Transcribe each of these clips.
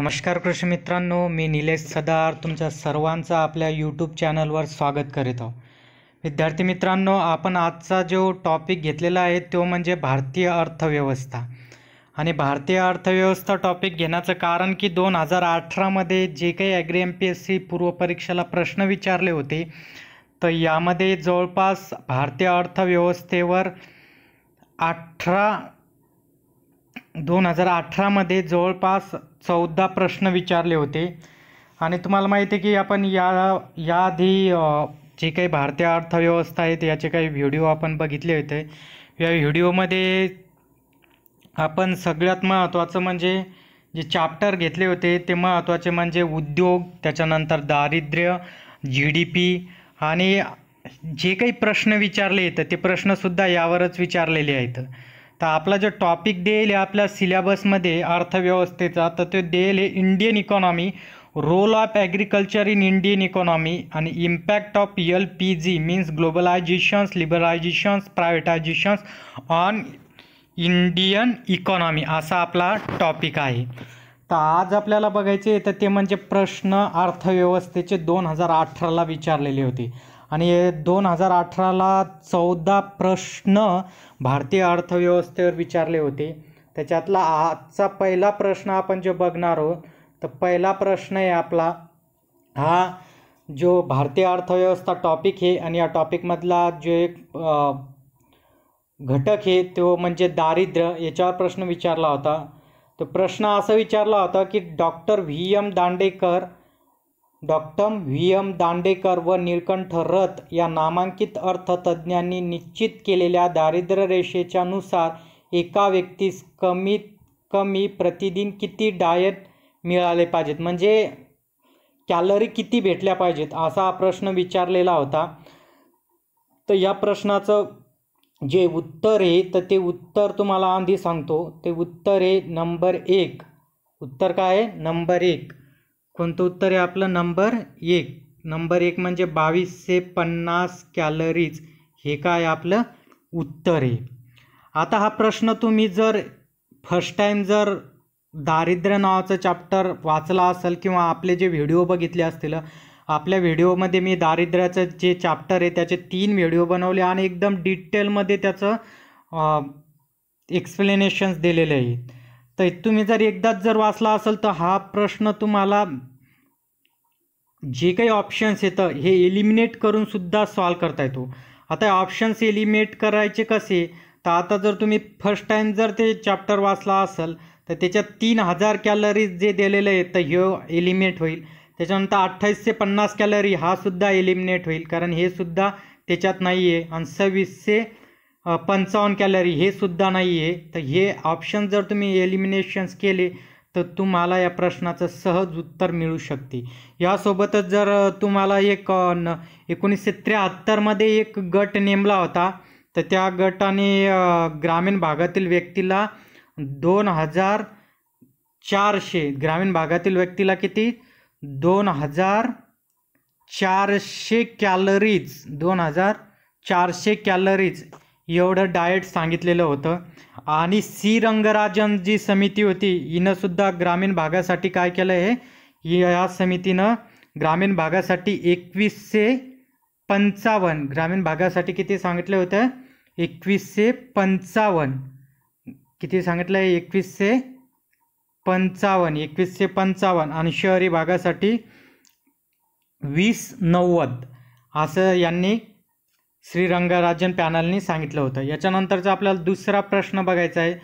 नमस्कार कृषी मित्रांनो मी निलेश सदार तुमच्या सर्वांचं आपल्या यूट्यूब चॅनलवर स्वागत करीत आहो विद्यार्थी मित्रांनो आपण आजचा जो टॉपिक घेतलेला आहे तो म्हणजे भारतीय अर्थव्यवस्था आणि भारतीय अर्थव्यवस्था टॉपिक घेण्याचं कारण की दोन हजार अठरामध्ये जे काही agri M P S C पूर्वपरीक्षेला प्रश्न विचारले होते तर यामध्ये जवळपास भारतीय अर्थव्यवस्थेवर अठरा दोन हजार अठरामध्ये जवळपास चौदा प्रश्न विचारले होते आणि तुम्हाला माहिती आहे की आपण या याआधी जे काही भारतीय अर्थव्यवस्था आहेत याचे काही व्हिडिओ आपण बघितले होते या व्हिडिओमध्ये आपण सगळ्यात महत्त्वाचं म्हणजे जे चाप्टर घेतले होते ते महत्त्वाचे म्हणजे उद्योग त्याच्यानंतर दारिद्र्य जी डी पी आणि जे काही प्रश्न विचारले आहेत ते प्रश्नसुद्धा यावरच विचारलेले आहेत तर आपला जो टॉपिक देईल आहे आपल्या सिलेबसमध्ये अर्थव्यवस्थेचा तर तो देईल आहे Indian economy role of agriculture in Indian economy आणि impact of L P G means globalisations liberalisations privatisations on Indian economy असा आपला टॉपिक आहे तर आज आपल्याला बघायचे तर ते म्हणजे प्रश्न अर्थव्यवस्थेचे दोन हजार अठराला विचारलेले होते आणि दोन हजार अठराला चौदा प्रश्न भारतीय अर्थव्यवस्थेवर विचारले होते त्याच्यातला आजचा पहिला प्रश्न आपण जो बघणार आहोत तर पहिला प्रश्न आहे आपला हा जो भारतीय अर्थव्यवस्था टॉपिक आहे आणि या टॉपिकमधला जो एक घटक आहे तो म्हणजे दारिद्र्य याच्यावर प्रश्न विचारला होता तो प्रश्न असा विचारला होता की doctor V M Dandekar doctor V M Dandekar व निळकंठ रथ या नामांकित अर्थतज्ज्ञांनी निश्चित केलेल्या दारिद्र्यरेषेच्या नुसार एका व्यक्तीस कमीत कमी प्रतिदिन किती डायट मिळाले पाहिजेत म्हणजे कॅलरी किती भेटल्या पाहिजेत असा प्रश्न विचारलेला होता तर या प्रश्नाचं जे उत्तर आहे तर ते उत्तर तुम्हाला आधी सांगतो ते उत्तर आहे नंबर एक उत्तर काय आहे नंबर एक कोणतं उत्तर आहे आपलं नंबर एक नंबर एक म्हणजे बावीसशे पन्नास कॅलरीज हे काय आपलं उत्तर आहे आता हा प्रश्न तुम्ही जर फर्स्ट टाईम जर दारिद्र्य नावाचं चॅप्टर वाचला असेल किंवा आपले जे व्हिडिओ बघितले असतील आपल्या व्हिडिओमध्ये मी दारिद्र्याचं जे चॅप्टर आहे त्याचे तीन व्हिडिओ बनवले आणि एकदम डिटेलमध्ये त्याचं एक्सप्लेनेशन्स दिलेले आहे तर तुम्ही जर एकदाच जर वाचला असेल तर हा प्रश्न तुम्हाला जे काही ऑप्शन्स येतं हे एलिमिनेट करूनसुद्धा सॉल्व करता येतो आता ऑप्शन्स एलिमिनेट करायचे कसे तर आता जर तुम्ही फर्स्ट टाईम जर ते चॅप्टर वाचला असेल तर त्याच्यात तीन हजार कॅलरीज जे दिलेलं आहे तर हे एलिमिनेट होईल त्याच्यानंतर अठ्ठावीसशे पन्नास कॅलरी हा सुद्धा एलिमिनेट होईल कारण हे सुद्धा त्याच्यात नाही आहे आणि सव्वीसशे पंचावन्न कॅलरी हे सुद्धा नाही आहे तर हे ऑप्शन जर तुम्ही एलिमिनेशन्स केले तर तुम्हाला या प्रश्नाचं सहज उत्तर मिळू शकते यासोबतच जर तुम्हाला एक न एकोणीसशे त्र्याहत्तरमध्ये एक गट नेमला होता तर त्या गटाने ग्रामीण भागातील व्यक्तीला दोन हजार चारशे ग्रामीण भागातील व्यक्तीला किती दोन हजार चारशे कॅलरीज दोन हजार चारशे कॅलरीज एवढं डाएट सांगितलेलं होतं आणि सी रंगराजन जी समिती होती हिनंसुद्धा ग्रामीण भागासाठी काय केलं आहे या समितीनं ग्रामीण भागासाठी एकवीसशे पंचावन्न ग्रामीण भागासाठी किती सांगितलं होतं एकवीसशे पंचावन्न किती सांगितलं आहे एकवीसशे पंचावन्न एकवीसशे पंचावन्न आणि शहरी भागासाठी वीस नव्वद असं यांनी श्रीरंगराजन पॅनलने पॅनलनी सांगितलं होतं याच्यानंतरचा आपल्याला दुसरा प्रश्न बघायचा आहे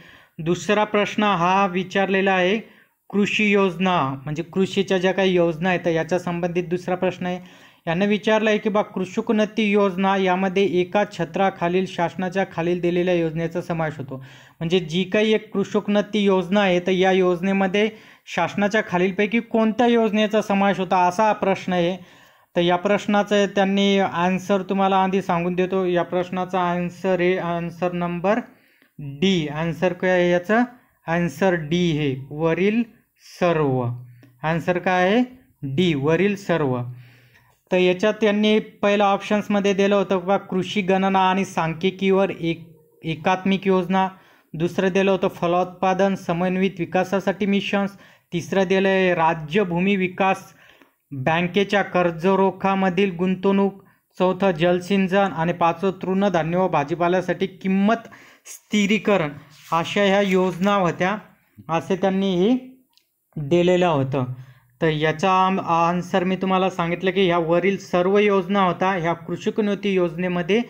दुसरा प्रश्न हा विचारलेला आहे कृषी योजना म्हणजे कृषीच्या ज्या काही योजना आहेत याच्या संबंधित दुसरा प्रश्न आहे यांना विचारलं आहे की बा कृषिकोन्नती योजना यामध्ये एका छत्राखालील शासनाच्या खालील दिलेल्या योजनेचा समावेश होतो म्हणजे जी काही एक कृषिकोन्नती योजना आहे तर या योजनेमध्ये शासनाच्या खालीलपैकी कोणत्या योजनेचा समावेश होता असा प्रश्न आहे तर या प्रश्नाचं त्यांनी आन्सर तुम्हाला आधी सांगून देतो या प्रश्नाचा आन्सर हे आन्सर नंबर डी आन्सर काय आहे याचं आन्सर डी हे वरील सर्व आन्सर काय आहे डी वरील सर्व तर याच्यात त्यांनी पहिल्या ऑप्शन्समध्ये दिलं होतं बा कृषी गणना आणि सांख्यिकीवर एक एकात्मिक योजना दुसरं दिलं होतं फलोत्पादन समन्वित विकासासाठी मिशन्स तिसरं दिलं आहे राज्यभूमी विकास बँकेच्या कर्जरोखामधील गुंतवणूक चौथं जलसिंचन आणि पाचवं तृणधान्य व भाजीपाल्यासाठी किंमत स्थिरीकरण अशा ह्या योजना होत्या असे त्यांनी दिलेलं होतं तर याचा आन्सर मी तुम्हाला सांगितलं की ह्या वरील सर्व योजना होता ह्या कृषिकोन्नती योजनेमध्ये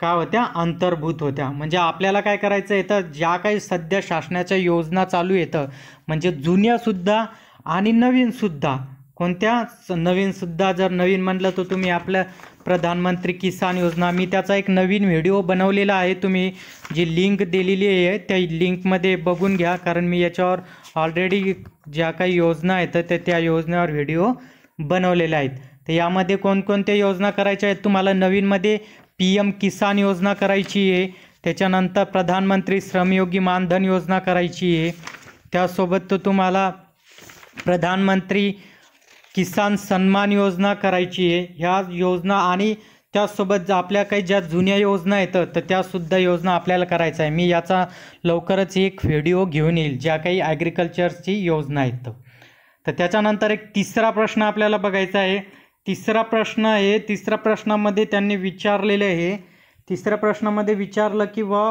काय होत्या अंतर्भूत होत्या म्हणजे आपल्याला काय करायचं येतं ज्या काही सध्या शासनाच्या योजना चालू येतं म्हणजे जुन्यासुद्धा आणि नवीनसुद्धा कोणत्या नवीनसुद्धा जर नवीन म्हटलं तर तुम्ही आपल्या प्रधानमंत्री किसान योजना मी त्याचा एक नवीन व्हिडिओ बनवलेला आहे तुम्ही जी लिंक दिलेली आहे त्या लिंकमध्ये बघून घ्या कारण मी याच्यावर ऑलरेडी ज्या काही योजना आहेत तर त्या योजनेवर व्हिडिओ बनवलेल्या आहेत तर यामध्ये कोणकोणत्या योजना करायच्या आहेत तुम्हाला नवीनमध्ये पी एम किसान योजना करायची आहे त्याच्यानंतर प्रधानमंत्री श्रमयोगी मानधन योजना करायची आहे त्यासोबत तुम्हाला प्रधानमंत्री किसान सन्मान योजना करायची आहे ह्या योजना आणि त्यासोबत आपल्या काही ज्या जुन्या योजना येतं तर त्यासुद्धा योजना आपल्याला करायचं आहे मी याचा लवकरच एक व्हिडिओ घेऊन येईल ज्या काही ॲग्रिकल्चरची योजना आहेत तर त्याच्यानंतर एक तिसरा प्रश्न आपल्याला बघायचा आहे तिसरा प्रश्न आहे तिसऱ्या प्रश्नामध्ये त्यांनी विचारलेलं आहे तिसऱ्या प्रश्नामध्ये विचारलं की व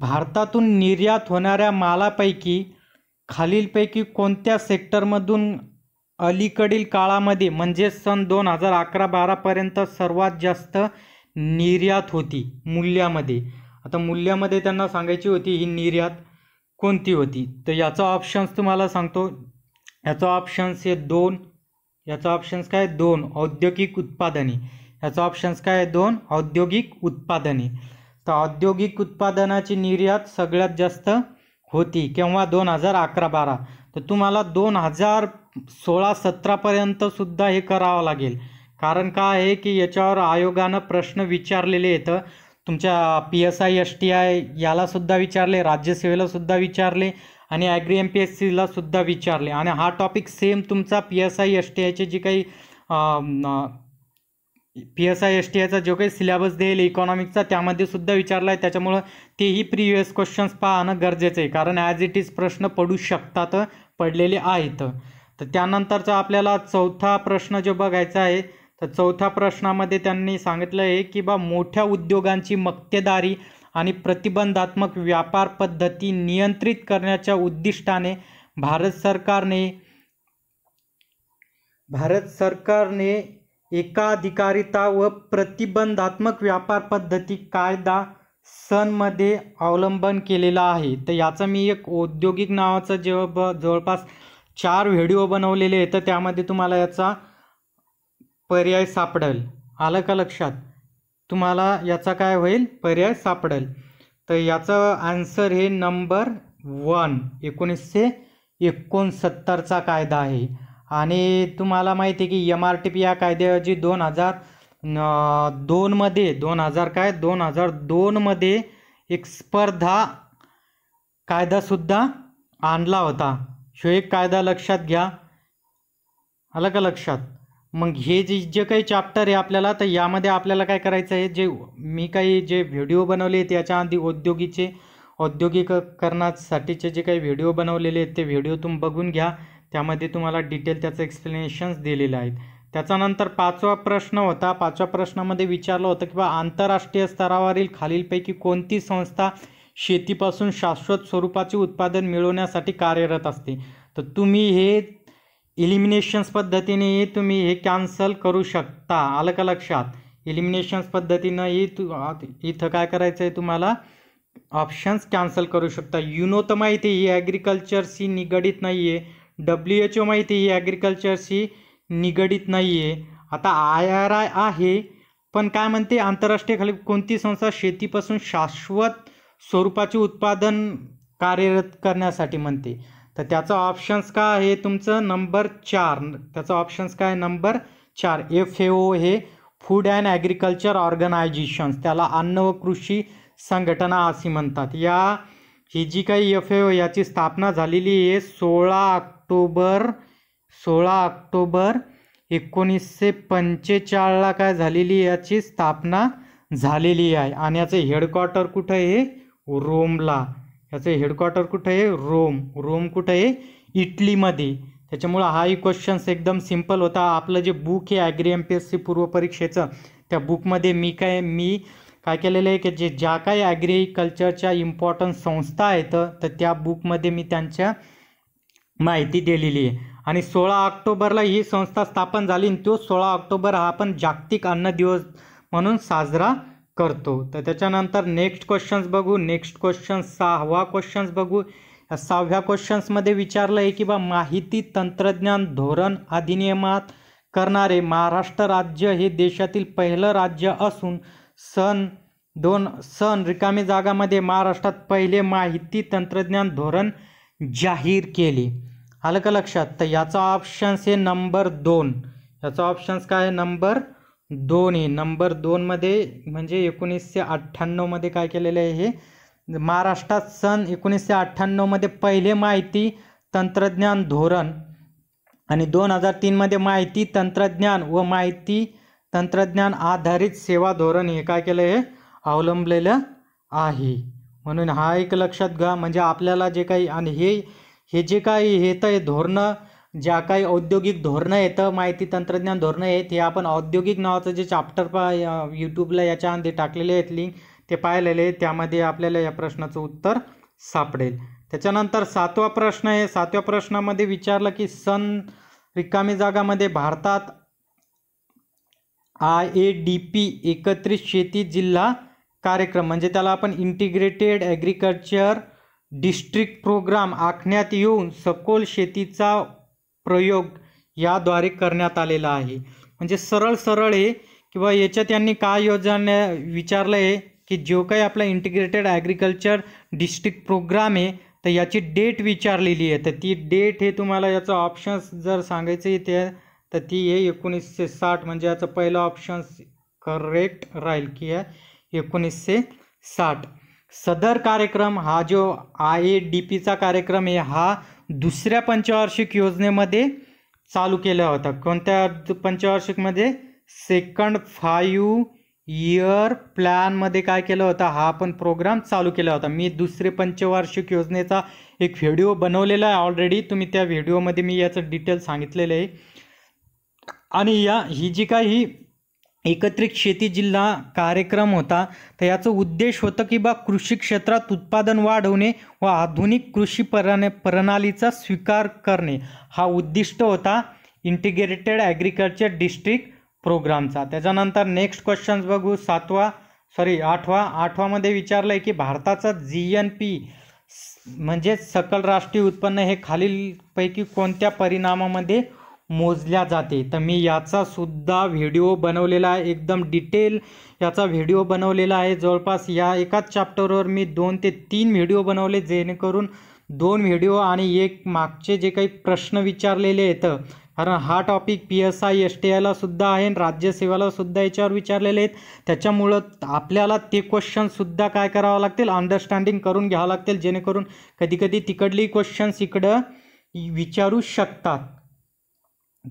भारतातून निर्यात होणाऱ्या मालापैकी खालीलपैकी कोणत्या सेक्टरमधून अलीकडील काळामध्ये म्हणजे सन दोन हजार अकरा बारापर्यंत सर्वात जास्त निर्यात होती मूल्यामध्ये आता मूल्यामध्ये त्यांना सांगायची होती ही निर्यात कोणती होती तर याचा ऑप्शन्स तुम्हाला सांगतो याचा ऑप्शन्स हे दोन याचा ऑप्शन्स काय दोन औद्योगिक उत्पादने याचा ऑप्शन्स काय दोन औद्योगिक उत्पादने तर औद्योगिक उत्पादनाची निर्यात सगळ्यात जास्त होती केव्हा दोन हजार अकरा बारा तर तुम्हाला दोन हजार सोळा सतरापर्यंतसुद्धा हे करावं लागेल कारण काय आहे की याच्यावर आयोगानं प्रश्न विचारलेले आहेत तुमच्या P S I S T I यालासुद्धा विचारले राज्यसेवेलासुद्धा विचारले आणि ॲग्री एम पी एस सीलासुद्धा विचारले आणि हा टॉपिक सेम तुमचा P S I S T आयचे जे काही P S I S T आयचा जो काही सिलेबस देईल इकॉनॉमिक्सचा त्यामध्ये सुद्धा विचारला आहे त्याच्यामुळं तेही प्रिव्हियस क्वेश्चन्स पाहणं गरजेचं आहे कारण ॲज इट इज प्रश्न पडू शकतात पडलेले आहेत तर त्यानंतरचा आपल्याला चौथा प्रश्न जो बघायचा आहे तर चौथ्या प्रश्नामध्ये त्यांनी सांगितलं आहे की बा मोठ्या उद्योगांची मक्तेदारी आणि प्रतिबंधात्मक व्यापार पद्धती नियंत्रित करण्याच्या उद्दिष्टाने भारत सरकारने भारत सरकारने एकाधिकारिता व प्रतिबंधात्मक व्यापार पद्धती कायदा सनमध्ये अवलंबन केलेला आहे तर याचा मी एक औद्योगिक नावाचा जेव्हा जवळपास चार व्हिडिओ बनवलेले आहेत तर त्यामध्ये तुम्हाला याचा पर्याय सापडेल आलं का लक्षात तुम्हाला याचा काय होईल पर्याय सापडेल तर याचं आन्सर हे नंबर वन एकोणीसशे एकोणसत्तरचा कायदा आहे आणि तुम्हाला माहिती आहे की एम आर टी पी या कायद्याऐवजी दोन हजार दोनमध्ये दोन हजार काय दोन हजार दोनमध्ये एक स्पर्धा कायदासुद्धा आणला होता शो एक कायदा लक्षात घ्या आलं का लक्षात मग हे जे जे काही चॅप्टर आहे आपल्याला तर यामध्ये आपल्याला काय करायचं आहे जे मी काही जे व्हिडिओ बनवले त्याच्या आधी औद्योगिकचे औद्योगिककरणासाठीचे जे काही व्हिडिओ बनवलेले आहेत ते व्हिडिओ तुम्ही बघून घ्या त्यामध्ये तुम्हाला डिटेल त्याचं एक्सप्लेनेशन्स दिलेलं आहेत त्याच्यानंतर पाचवा प्रश्न होता पाचव्या प्रश्नामध्ये विचारलं होतं की बा आंतरराष्ट्रीय स्तरावरील खालीलपैकी कोणती संस्था शेतीपासून शाश्वत स्वरूपाचे उत्पादन मिळवण्यासाठी कार्यरत असते तर तुम्ही हे इलिमिनेशन्स पद्धतीनेही तुम्ही हे कॅन्सल करू शकता आलं का लक्षात इलिमिनेशन्स पद्धतीनेही तु इथं काय करायचं आहे तुम्हाला ऑप्शन्स कॅन्सल करू शकता युनो तर माहिती ही ॲग्रिकल्चरशी निगडित नाही आहे डब्ल्यू एच ओ माहिती ही ॲग्रिकल्चरशी निगडीत नाही आहे आता आय आर आय आहे पण काय म्हणते आंतरराष्ट्रीय खाली कोणती संस्था शेतीपासून शाश्वत स्वरूपाचे उत्पादन कार्यरत करण्यासाठी म्हणते तर त्याचं ऑप्शन्स काय आहे तुमचं नंबर चार त्याचं ऑप्शन्स काय नंबर चार एफ ए ओ हे फूड अँड ॲग्रिकल्चर ऑर्गनायझेशन्स त्याला अन्न व कृषी संघटना असे म्हणतात या ही जी काही एफ ए याची स्थापना झालेली आहे सोळा ऑक्टोबर सोळा ऑक्टोबर एकोणीसशे पंचेचाळला काय झालेली याची स्थापना झालेली आहे आणि याचं हेडक्वार्टर कुठं आहे रोमला याचं हेडक्वार्टर कुठं आहे रोम रोम कुठं आहे इटलीमध्ये त्याच्यामुळं हाही क्वेश्चन्स एकदम सिंपल होता आपलं जे बुक आहे agri M P S C पूर्वपरीक्षेचं त्या बुकमध्ये मी काय मी काय केलेलं आहे की जे ज्या काही ॲग्रिकल्चरच्या इम्पॉर्टंट संस्था आहेत तर त्या बुकमध्ये मी त्यांच्या माहिती दिलेली आहे आणि सोळा ऑक्टोबरला ही संस्था स्थापन झाली आणि तो सोळा ऑक्टोबर हा आपण जागतिक अन्न दिवस म्हणून साजरा करतो तर त्याच्यानंतर नेक्स्ट क्वेश्चन्स बघू नेक्स्ट क्वेश्चन सहावा क्वेश्चन्स बघू या सहाव्या क्वेश्चन्समध्ये विचारलं आहे की बा माहिती तंत्रज्ञान धोरण अधिनियमात करणारे महाराष्ट्र राज्य हे देशातील पहिलं राज्य असून सन दोन सन रिकामी जागामध्ये महाराष्ट्रात पहिले माहिती तंत्रज्ञान धोरण जाहीर केले आलं का लक्षात तर याचा ऑप्शन्स हे नंबर दोन याचा ऑप्शन्स काय आहे नंबर दोन हे नंबर दोनमध्ये म्हणजे एकोणीसशे अठ्ठ्याण्णवमध्ये काय केलेलं आहे हे महाराष्ट्रात सन एकोणीसशे अठ्ठ्याण्णवमध्ये पहिले माहिती तंत्रज्ञान धोरण आणि दोन हजार तीनमध्ये माहिती तंत्रज्ञान व माहिती तंत्रज्ञान आधारित सेवा धोरण हे काय केलं हे अवलंबलेलं आहे म्हणून हा एक लक्षात घ्या म्हणजे आपल्याला जे काही आणि हे हे जे काही येतं हे धोरणं ज्या काही औद्योगिक धोरणं येतं माहिती तंत्रज्ञान धोरणं आहेत हे आपण औद्योगिक नावाचं जे चाप्टर पा यूट्यूबला याच्या टाकलेले आहेत लिंक ते पाहिलेले त्यामध्ये आपल्याला या प्रश्नाचं उत्तर सापडेल त्याच्यानंतर सातवा प्रश्न आहे सातव्या प्रश्नामध्ये विचारलं की सन रिकामी जागामध्ये भारतात आय ए डी पी एकत्रित शेती जिल्हा कार्यक्रम म्हणजे त्याला आपण इंटिग्रेटेड ॲग्रिकल्चर डिस्ट्रिक्ट प्रोग्राम आखण्यात येऊन सखोल शेतीचा प्रयोग याद्वारे करण्यात आलेला आहे म्हणजे सरळ सरळ आहे किंवा याच्यात त्यांनी काय योजना विचारलं आहे की जो काही आपला इंटिग्रेटेड ॲग्रिकल्चर डिस्ट्रिक्ट प्रोग्राम आहे तर याची डेट विचारलेली आहे तर ती डेट हे तुम्हाला याचं ऑप्शन्स जर सांगायचं इथे तर ती आहे एकोणीसशे साठ म्हणजे याचं पहिलं ऑप्शन करेक्ट राहील की आहे एकोणीसशे साठ सदर कार्यक्रम हा जो आय ए डी पीचा कार्यक्रम आहे हा दुसऱ्या पंचवार्षिक योजनेमध्ये चालू केला होता कोणत्या पंचवार्षिकमध्ये सेकंड फाईव्ह इयर प्लॅनमध्ये काय केलं होता हा पण प्रोग्राम चालू केला होता मी दुसरे पंचवार्षिक योजनेचा एक व्हिडिओ बनवलेला आहे ऑलरेडी तुम्ही त्या व्हिडिओमध्ये मी याचं डिटेल सांगितलेलं आहे आणि या ही जी काही एकत्रित शेती जिल्हा कार्यक्रम होता तर याचं उद्देश होतं की बा कृषी क्षेत्रात उत्पादन वाढवणे व आधुनिक कृषी प्रणे प्रणालीचा स्वीकार करणे हा उद्दिष्ट होता इंटिग्रेटेड ॲग्रिकल्चर डिस्ट्रिक्ट प्रोग्रामचा त्याच्यानंतर नेक्स्ट क्वेश्चन्स बघू सातवा सॉरी आठवा आठवामध्ये विचारलं आहे की भारताचा जी एन पी म्हणजे सकल राष्ट्रीय उत्पन्न हे खालीलपैकी कोणत्या परिणामामध्ये मोजल्या जाते तर मी याचासुद्धा व्हिडिओ बनवलेला आहे एकदम डिटेल याचा व्हिडिओ बनवलेला आहे जवळपास या एकाच चॅप्टरवर मी दोन ते तीन व्हिडिओ बनवले जेणेकरून दोन व्हिडिओ आणि एक मागचे जे काही प्रश्न विचारलेले आहेत कारण हा topic P S I S T आयलासुद्धा आहे राज्यसेवाला सुद्धा याच्यावर विचारलेले आहेत त्याच्यामुळं आपल्याला ते क्वेश्चनसुद्धा काय करावं लागतील अंडरस्टँडिंग करून घ्यावं लागतील जेणेकरून कधीकधी तिकडली क्वेश्चन्स इकडं विचारू शकतात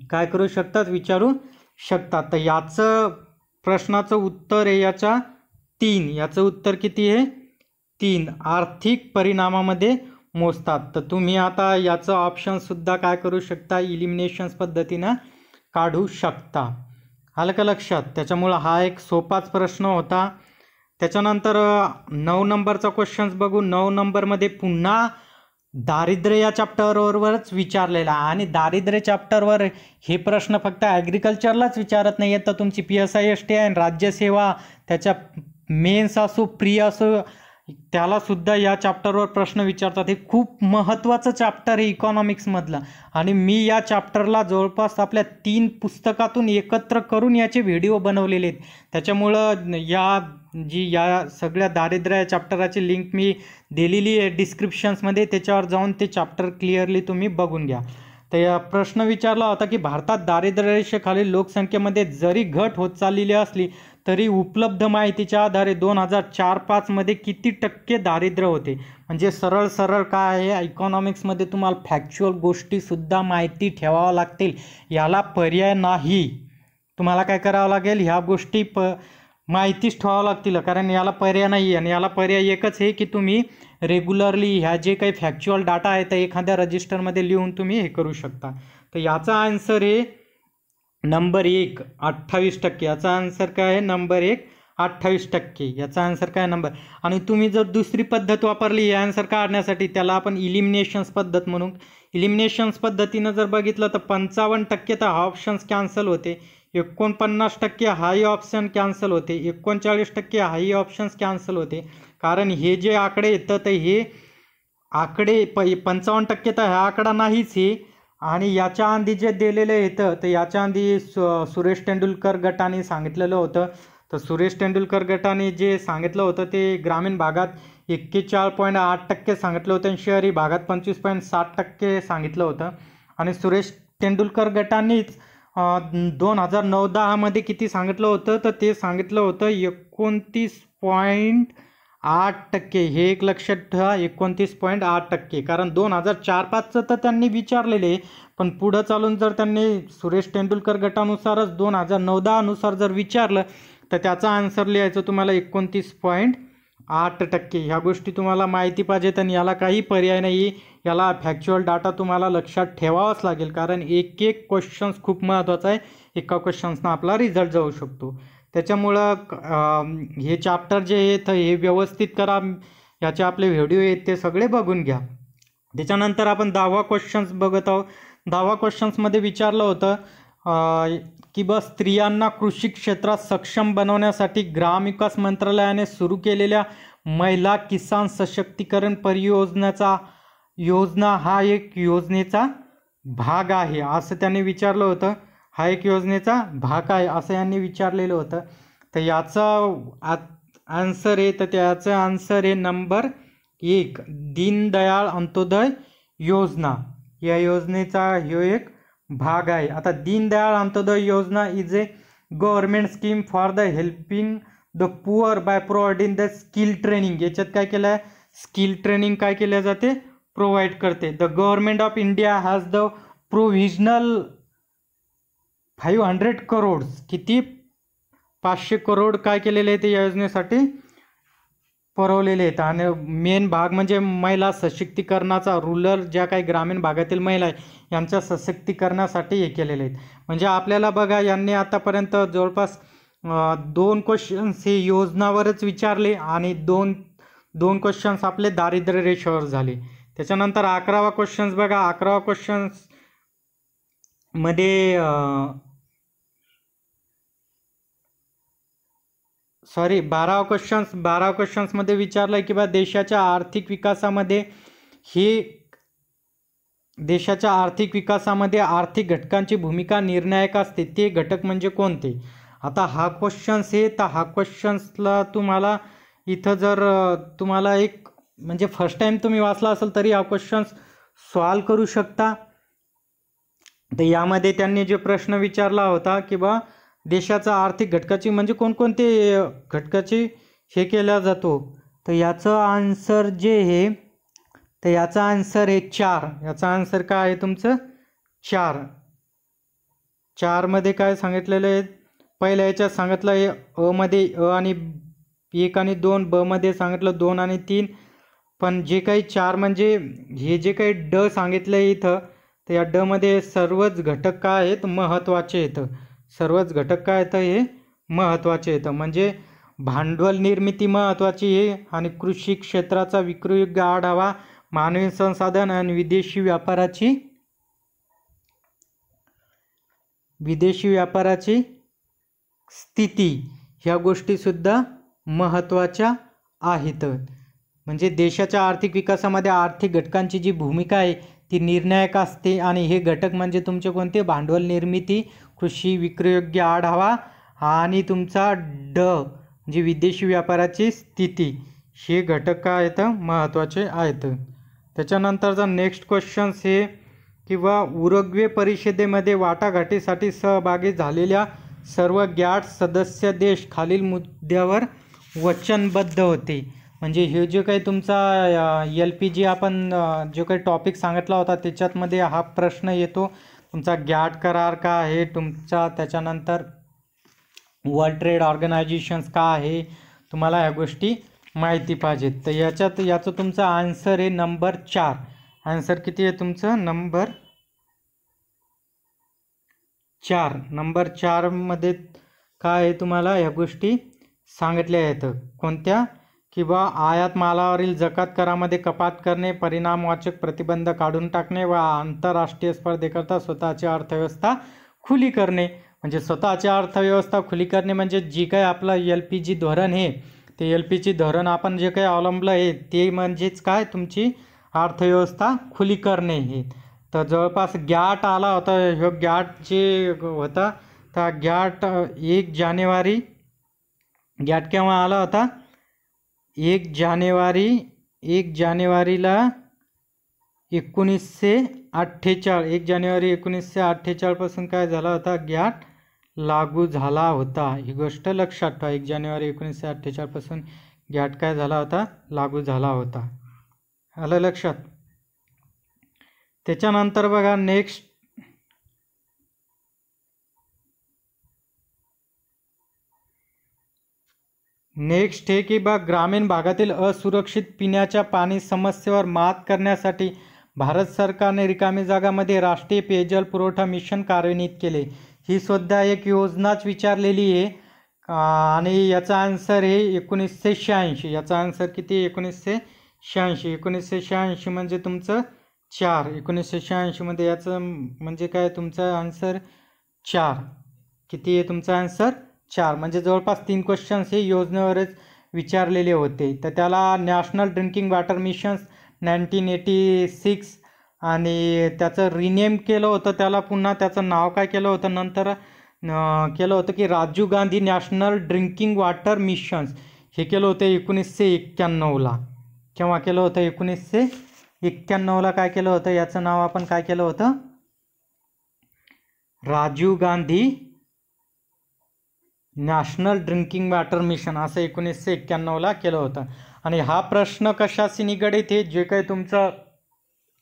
काय करू शकतात विचारू शकतात तर याचं प्रश्नाचं उत्तर आहे याच्या तीन याचं उत्तर किती आहे तीन आर्थिक परिणामामध्ये मोजतात तर तुम्ही आता याचं ऑप्शनसुद्धा काय करू शकता इलिमिनेशन्स पद्धतीनं काढू शकता आलं का लक्षात त्याच्यामुळं हा एक सोपाच प्रश्न होता त्याच्यानंतर नऊ नंबरचा क्वेश्चन्स बघू नऊ नंबरमध्ये पुन्हा दारिद्र्य या चॅप्टरवरच विचारलेला आणि दारिद्र्य चॅप्टरवर हे प्रश्न फक्त ॲग्रिकल्चरलाच विचारत नाही आहेत तर तुमची P S I S T आणि राज्यसेवा त्याच्या मेन्स असो प्रिय असो त्यालासुद्धा या चॅप्टरवर प्रश्न विचारतात हे खूप महत्त्वाचं चॅप्टर आहे इकॉनॉमिक्समधलं आणि मी या चॅप्टरला जवळपास आपल्या तीन पुस्तकातून एकत्र करून याचे व्हिडिओ बनवलेले आहेत त्याच्यामुळं या जी या सगळ्या दारिद्र्य या चॅप्टराची लिंक मी दिलेली आहे डिस्क्रिप्शन्समध्ये त्याच्यावर जाऊन ते चॅप्टर क्लिअरली तुम्ही बघून घ्या तर या प्रश्न विचारला होता की भारतात दारिद्र्यरेषेखालील लोकसंख्येमध्ये जरी घट होत चाललेली असली तरी उपलब्ध माहितीच्या आधारे दोन हजार चार पाचमध्ये किती टक्के दारिद्र्य होते म्हणजे सरळ सरळ काय आहे इकॉनॉमिक्समध्ये तुम्हाला फॅक्च्युअल गोष्टीसुद्धा माहिती ठेवावं लागतील याला पर्याय नाही तुम्हाला काय करावं लागेल ह्या गोष्टी प माहितीच ठेवावं लागतील कारण याला पर्याय नाही आणि याला पर्याय एकच आहे की तुम्ही रेग्युलरली ह्या जे काही फॅक्च्युअल डाटा आहे त्या एखाद्या रजिस्टरमध्ये लिहून तुम्ही हे करू शकता तर याचा आन्सर आहे नंबर एक अठ्ठावीस टक्के याचा आन्सर काय आहे नंबर एक अठ्ठावीस टक्के याचा आन्सर काय नंबर आणि तुम्ही जर दुसरी पद्धत वापरली या आन्सर काढण्यासाठी त्याला आपण इलिमिनेशन्स पद्धत म्हणून इलिमिनेशन्स पद्धतीनं जर बघितलं तर पंचावन्न टक्के तर हा ऑप्शन्स कॅन्सल होते एकोणपन्नास टक्के हाय ऑप्शन कॅन्सल होते एकोणचाळीस टक्के हाय ऑप्शन्स कॅन्सल होते कारण हे जे आकडे येतं ते हे आकडे प पंचावन्न टक्के तर हा आकडा नाहीच हे आणि याच्या आधी जे दिलेलं येतं तर याच्या आधी सु सुरेश तेंडुलकर गटाने सांगितलेलं होतं तर सुरेश तेंडुलकर गटाने जे सांगितलं होतं ते ग्रामीण भागात एक्केचाळीस पॉईंट आठ टक्के सांगितलं होतं आणि शहरी भागात पंचवीस पॉईंट सात टक्के सांगितलं होतं आणि सुरेश तेंडुलकर गटांनीच दोन हजार नऊ दहामध्ये किती सांगितलं होतं तर ते सांगितलं होतं एकोणतीस पॉईंट आठ टक्के हे एक लक्षात ठेवा एकोणतीस पॉईंट आठ टक्के कारण दोन हजार चार पाचचं तर त्यांनी विचारलेले पण पुढं चालून जर त्यांनी सुरेश तेंडुलकर गटानुसारच दोन हजार नऊ दहानुसार जर विचारलं तर त्याचा आन्सर लिहायचं तुम्हाला एकोणतीस पॉईंट आठ टक्के ह्या गोष्टी तुम्हाला माहिती पाहिजेत आणि याला काही पर्याय नाही याला फॅक्च्युअल डाटा तुम्हाला लक्षात ठेवावाच लागेल कारण एक एक क्वेश्चन्स खूप महत्त्वाचा आहे एका क्वेश्चन्सना आपला रिझल्ट जाऊ शकतो त्याच्यामुळं हे चॅप्टर जे आहेत हे व्यवस्थित करा याचे आपले व्हिडिओ आहेत ते सगळे बघून घ्या त्याच्यानंतर आपण दहावा क्वेश्चन्स बघत आहोत दहावा क्वेश्चन्समध्ये विचारलं होतं की बस स्त्रियांना कृषी क्षेत्रात सक्षम बनवण्यासाठी ग्रामविकास मंत्रालयाने सुरू केलेल्या महिला किसान सशक्तीकरण परियोजनेचा योजना हा एक योजनेचा भाग आहे असं त्यांनी विचारलं होतं हा एक योजनेचा भाग आहे असं यांनी विचारलेलं होतं तर याचा आन्सर आहे तर त्याचं आन्सर आहे नंबर एक दीनदयाळ अंत्योदय योजना या योजनेचा ह्यो एक भाग आहे आता Deendayal Antyodaya Yojana is a government scheme for the helping the poor by providing the skill training याच्यात काय केलं आहे स्किल ट्रेनिंग काय केल्या जाते प्रोव्हाइड करते the government of India has the provisional five hundred crores किती पाचशे करोड काय केलेले आहे ते या योजनेसाठी पुरवलेले आहेत आणि मेन भाग म्हणजे महिला सशक्तीकरणाचा रुरल ज्या काही ग्रामीण भागातील महिला आहे यांच्या सशक्तीकरणासाठी हे केलेले आहेत म्हणजे आपल्याला बघा यांनी आतापर्यंत जवळपास दोन क्वेश्चन्स हे योजनावरच विचारले आणि दोन दोन क्वेश्चन्स आपले दारिद्र्य रेषेवर झाले त्याच्यानंतर अकरावा क्वेश्चन्स बघा अकरावा क्वेश्चन्स मध्ये सॉरी बारा क्वेश्चन्स बारा क्वेश्चन्समध्ये विचारलं आहे की बा देशाच्या आर्थिक विकासामध्ये ही देशाच्या आर्थिक विकासामध्ये आर्थिक घटकांची भूमिका निर्णायक असते ते घटक म्हणजे कोणते आता हा क्वेश्चन्स हे तर हा क्वेश्चन्सला तुम्हाला इथं जर तुम्हाला एक म्हणजे फर्स्ट टाईम तुम्ही वाचला असेल तरी हा क्वेश्चन्स सॉल्व करू शकता तर यामध्ये त्यांनी जे प्रश्न विचारला होता की बा देशाचा आर्थिक घटकाची म्हणजे कोणकोणते घटकाची हे केला जातो तर याचं आन्सर जे हे तर याचा आन्सर हे चार याचा आन्सर काय आहे तुमचं चार चारमध्ये काय सांगितलेलं आहे पहिल्या याच्यात सांगितलं आहे अ मध्ये अ आणि एक आणि दोन बमध्ये सांगितलं दोन आणि तीन पण जे काही चार म्हणजे हे जे काही ड सांगितलं आहे इथं तर या डमध्ये सर्वच घटक काय आहेत महत्त्वाचे आहेत सर्वच घटक काय येतं हे महत्त्वाचे येतं म्हणजे भांडवल निर्मिती महत्त्वाची आहे आणि कृषी क्षेत्राचा विक्रयोग्य आढावा मानवी संसाधन आणि विदेशी व्यापाराची विदेशी व्यापाराची स्थिती ह्या गोष्टीसुद्धा महत्त्वाच्या आहेत म्हणजे देशाच्या आर्थिक विकासामध्ये आर्थिक घटकांची जी भूमिका आहे ती निर्णायक असते आणि हे घटक म्हणजे तुमचे कोणते भांडवल निर्मिती कृषी विक्रयोग्य आढावा आणि तुमचा ड म्हणजे विदेशी व्यापाराची स्थिती हे घटक काय आहेत महत्त्वाचे आहेत त्याच्यानंतरचा नेक्स्ट क्वेश्चन्स हे किंवा उरग्वे परिषदेमध्ये वाटाघाटीसाठी सहभागी झालेल्या सर्व गॅट सदस्य देश खालील मुद्द्यावर वचनबद्ध होते म्हणजे हे जे काही तुमचा एल पी जी आपण जो काही टॉपिक सांगितला होता त्याच्यातमध्ये हा प्रश्न येतो तुमचा गॅट करार का आहे तुमचा त्याच्यानंतर वर्ल्ड ट्रेड ऑर्गनायझेशन्स का आहे तुम्हाला ह्या गोष्टी माहिती पाहिजेत तर याच्यात याचं तुमचं आन्सर आहे नंबर चार आन्सर किती आहे तुमचं नंबर चार नंबर चारमध्ये काय आहे तुम्हाला ह्या गोष्टी सांगितल्या आहेत कोणत्या किंवा आयात मालावरील जकात करामध्ये कपात करणे परिणामवाचक प्रतिबंध काढून टाकणे व आंतरराष्ट्रीय स्पर्धेकरता स्वतःची अर्थव्यवस्था खुली करणे म्हणजे स्वतःची अर्थव्यवस्था खुली करणे म्हणजे जी काही आपलं एल पी जी धोरण आहे ते एल पी जी धोरण आपण जे काही अवलंबलं आहे ते म्हणजेच काय तुमची अर्थव्यवस्था खुली करणे हे तर जवळपास गॅट आला होता ह्यो गॅट जे होता त्या गॅट एक जानेवारी गॅट केव्हा आला होता एक जानेवारी एक जानेवारीला एकोणीसशे अठ्ठेचाळ एक जानेवारी एकोणीसशे अठ्ठेचाळपासून काय झाला होता गॅट लागू झाला होता ही गोष्ट लक्षात ठेवा एक जानेवारी एकोणीसशे अठ्ठेचाळपासून गॅट काय झाला होता लागू झाला होता आलं लक्षात त्याच्यानंतर बघा नेक्स्ट नेक्स्ट हे की बा ग्रामीण भागातील असुरक्षित पिण्याच्या पाणी समस्येवर मात करण्यासाठी भारत सरकारने रिकामी जागामध्ये राष्ट्रीय पेयजल पुरवठा मिशन कार्यान्वित केले ही सुद्धा एक योजनाच विचारलेली आहे आणि याचा आन्सर हे एकोणीसशे शहाऐंशी याचा आन्सर किती एकोणीसशे शहाऐंशी एकोणीसशे शहाऐंशी म्हणजे तुमचं चार एकोणीसशे शहाऐंशीमध्ये याचं म्हणजे काय तुमचा आन्सर चार किती आहे तुमचा आन्सर चार म्हणजे जवळपास तीन क्वेश्चन्स हे योजनेवरच विचारलेले होते तर त्याला national drinking water missions nineteen eighty six आणि त्याचं रिनेम केलं होतं त्याला पुन्हा त्याचं नाव काय केलं होतं नंतर केलं होतं की Rajiv Gandhi national drinking water missions हे केलं होतं एकोणीसशे एक्क्याण्णवला केव्हा केलं होतं एकोणीसशे एक्क्याण्णवला काय केलं होतं याचं नाव आपण काय केलं होतं Rajiv Gandhi national drinking water mission असं एकोणीसशे एक्क्याण्णवला केलं होतं आणि हा प्रश्न कशाशी निगडित हे जे काही तुमचं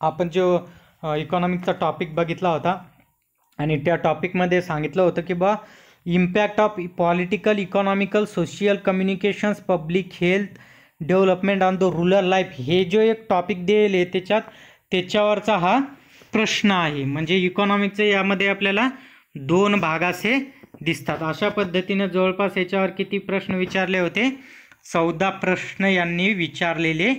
आपण जो इकॉनॉमिकचा टॉपिक बघितला होता आणि त्या टॉपिकमध्ये सांगितलं होतं की बा impact of political economical social communications public health development on the rural life हे जो एक टॉपिक देईल आहे त्याच्यात त्याच्यावरचा हा प्रश्न आहे म्हणजे इकॉनॉमिकचं यामध्ये आपल्याला दोन भाग असे दिसतात अशा पद्धतीनं जवळपास याच्यावर किती प्रश्न विचारले होते चौदा प्रश्न यांनी विचारलेले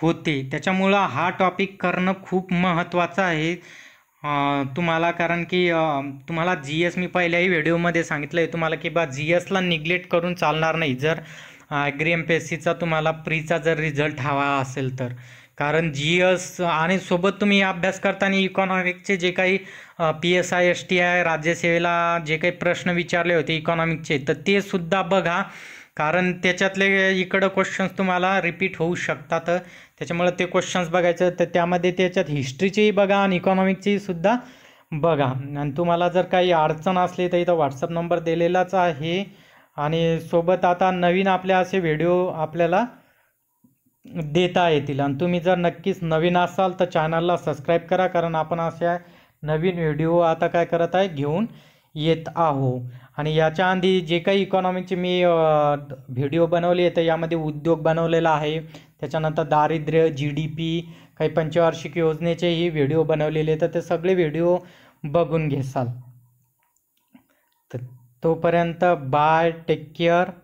होते त्याच्यामुळं हा टॉपिक करणं खूप महत्त्वाचं आहे तुम्हाला कारण की तुम्हाला जी एस मी पहिल्याही व्हिडिओमध्ये सांगितलं आहे तुम्हाला की बा जी एसला निग्लेक्ट करून चालणार नाही जर ॲग्री एम पी एस सीचा तुम्हाला प्रीचा जर रिझल्ट हवा असेल तर कारण जी एस आणि सोबत तुम्ही अभ्यास करताना इकॉनॉमिकचे जे काही P S I S T I राज्यसेवेला जे काही प्रश्न विचारले होते इकॉनॉमिकचे तर ते सुद्धा बघा कारण त्याच्यातले इकडं क्वेश्चन्स तुम्हाला रिपीट होऊ शकतात त्याच्यामुळे ते क्वेश्चन्स बघायचं तर त्यामध्ये त्याच्यात हिस्ट्रीचेही बघा आणि इकॉनॉमिकचेही सुद्धा बघा आणि तुम्हाला जर काही अडचण असली तर इथं व्हॉट्सअप नंबर दिलेलाच आहे आणि सोबत आता नवीन आपल्या असे व्हिडिओ आपल्याला देता येतील आणि तुम्ही जर नक्कीच नवीन असाल तर चॅनलला सबस्क्राईब करा कारण आपण असे नवीन व्हिडिओ आता काय करत आहे घेऊन येत आहो आणि याच्या आधी जे काही इकॉनॉमीचे मी व्हिडिओ बनवले तर यामध्ये उद्योग बनवलेला आहे त्याच्यानंतर दारिद्र्य जी डी पी काही पंचवार्षिक योजनेचेही व्हिडिओ बनवलेले तर ते सगळे व्हिडिओ बघून घेसाल तर तोपर्यंत बाय टेक केअर